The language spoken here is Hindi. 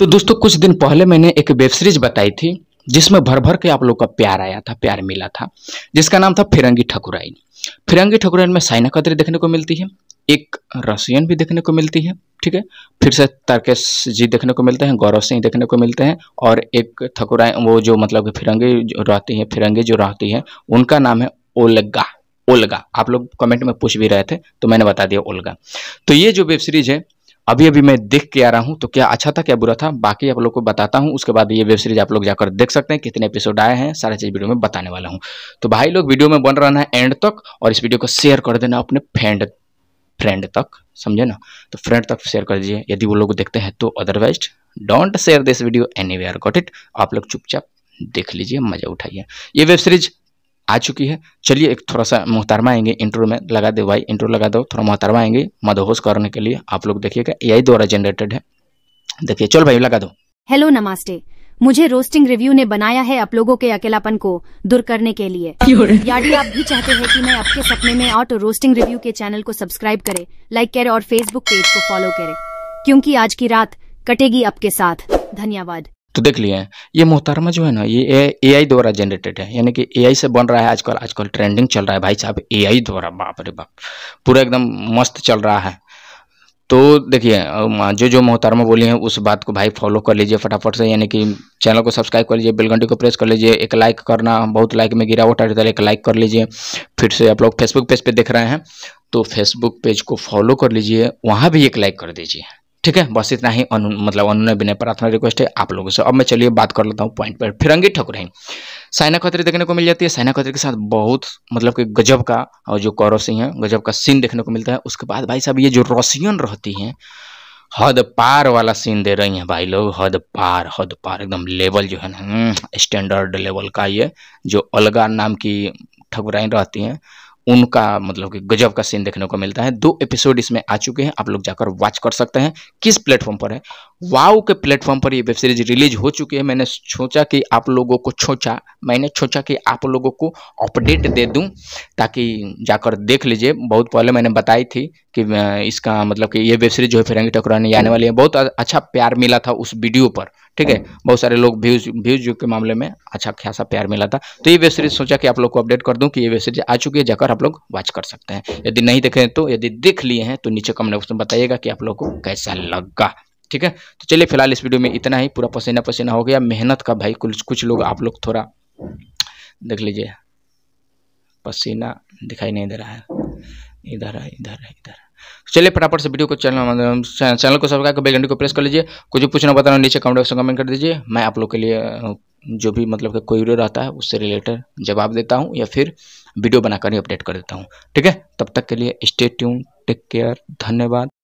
तो दोस्तों कुछ दिन पहले मैंने एक वेब सीरीज बताई थी जिसमें भर भर के आप लोग का प्यार आया था प्यार मिला था जिसका नाम था फिरंगी ठकुराइन फिरंगी ठकुराइन में साइना कदरी देखने को मिलती है एक रशियन भी देखने को मिलती है ठीक है फिर से तारकेश जी देखने को मिलते हैं गौरव सिंह देखने को मिलते हैं और एक ठकुराइन वो जो मतलब फिरंगी जो रहती है फिरंगी जो रहती है उनका नाम है ओलगा ओलगा आप लोग कमेंट में पूछ भी रहे थे तो मैंने बता दिया ओलगा तो ये जो वेब सीरीज है अभी अभी मैं देख के आ रहा हूँ तो क्या अच्छा था क्या बुरा था बाकी आप लोग को बताता हूँ उसके बाद ये वेब सीरीज आप लोग जाकर देख सकते हैं कितने एपिसोड आए हैं सारा चीज़ वीडियो में बताने वाला हूँ तो भाई लोग वीडियो में बन रहना है एंड तक और इस वीडियो को शेयर कर देना अपने फ्रेंड फ्रेंड तक समझे ना तो फ्रेंड तक शेयर कर दीजिए यदि वो लोग देखते हैं तो otherwise don't share this video anyway got it आप लोग चुपचाप देख लीजिए मजा उठाइए ये वेब सीरीज आ चुकी है चलिए एक थोड़ा सा मोहतरमा आएंगे इंट्रो में लगा दे भाई इंट्रो लगा दो थोड़ा मोहतरमा आएंगे मदहोश करने के लिए आप लोग देखिएगा ए द्वारा जनरेटेड है देखिए चलो भाई लगा दो हेलो नमस्ते मुझे रोस्टिंग रिव्यू ने बनाया है आप लोगों के अकेलापन को दूर करने के लिए याडी आप भी चाहते हैं कि मैं आपके सपने में ऑटो रोस्टिंग रिव्यू के चैनल को सब्सक्राइब करे लाइक करे और फेसबुक पेज को फॉलो करे क्योंकि आज की रात कटेगी आपके साथ धन्यवाद तो देख लिए ये मोहतरमा जो है ना ये ए आई द्वारा जनरेटेड है यानी कि ए आई से बन रहा है आजकल आजकल ट्रेंडिंग चल रहा है भाई साहब ए आई द्वारा बाप रे बाप पूरा एकदम मस्त चल रहा है तो देखिए जो जो मोहतरमा बोली हैं उस बात को भाई फॉलो कर लीजिए फटाफट से यानी कि चैनल को सब्सक्राइब कर लीजिए बेलघंटी को प्रेस कर लीजिए एक लाइक करना बहुत लाइक में गिरा उठा रही है तो एक लाइक कर लीजिए फिर से आप लोग फेसबुक पेज पर देख रहे हैं तो फेसबुक पेज को फॉलो कर लीजिए वहाँ भी एक लाइक कर दीजिए ठीक है बस इतना ही अनु मतलब अनुनय विनय प्रार्थना रिक्वेस्ट है आप लोगों से अब मैं चलिए बात कर लेता हूँ पॉइंट पर फिरंगी है साइना खत्री देखने को मिल जाती है साइना खत्री के साथ बहुत मतलब कि गजब का और जो कौरव सिंह है गजब का सीन देखने को मिलता है उसके बाद भाई साहब ये जो रोशियन रहती हैं हद पार वाला सीन दे रही हैं भाई लोग हद पार हद पार एकदम लेवल जो है ना स्टैंडर्ड हम्म, लेवल का ये जो अलगा नाम की ठकुराइन रहती हैं उनका मतलब कि गजब का सीन देखने को मिलता है दो एपिसोड इसमें आ चुके हैं आप लोग जाकर वॉच कर सकते हैं किस प्लेटफॉर्म पर है वाओ के प्लेटफॉर्म पर ये वेब सीरीज रिलीज हो चुकी है मैंने सोचा कि आप लोगों को सोचा मैंने सोचा कि आप लोगों को अपडेट दे दूं ताकि जाकर देख लीजिए बहुत पहले मैंने बताई थी कि इसका मतलब कि ये वेब सीरीज जो है फिरंगी टकराने आने वाली है बहुत अच्छा प्यार मिला था उस वीडियो पर ठीक है बहुत सारे लोग व्यूज व्यूज के मामले में अच्छा खासा प्यार मिला था तो ये वेब सीरीज सोचा कि आप लोग को अपडेट कर दूँ कि ये वेब सीरीज आ चुकी है जाकर आप लोग वॉच कर सकते हैं यदि नहीं देखें तो यदि देख लिए हैं तो नीचे कमेंट बॉक्स में बताइएगा कि आप लोग को कैसा लगा ठीक है तो चलिए फिलहाल इस वीडियो में इतना ही पूरा पसीना पसीना हो गया मेहनत का भाई कुछ कुछ लोग आप लोग थोड़ा देख लीजिए पसीना दिखाई नहीं दे रहा है इधर है इधर है इधर चलिए फटाफट से वीडियो को चैनल चैनल को सब्सक्राइब कर बेल को प्रेस कर लीजिए कुछ पूछना बताना नीचे कमेंट बॉक्स में कमेंट कर दीजिए मैं आप लोग के लिए जो भी मतलब कि कोई रहता है उससे रिलेटेड जवाब देता हूँ या फिर वीडियो बनाकर ही अपडेट कर देता हूँ ठीक है तब तक के लिए स्टे ट्यून टेक केयर धन्यवाद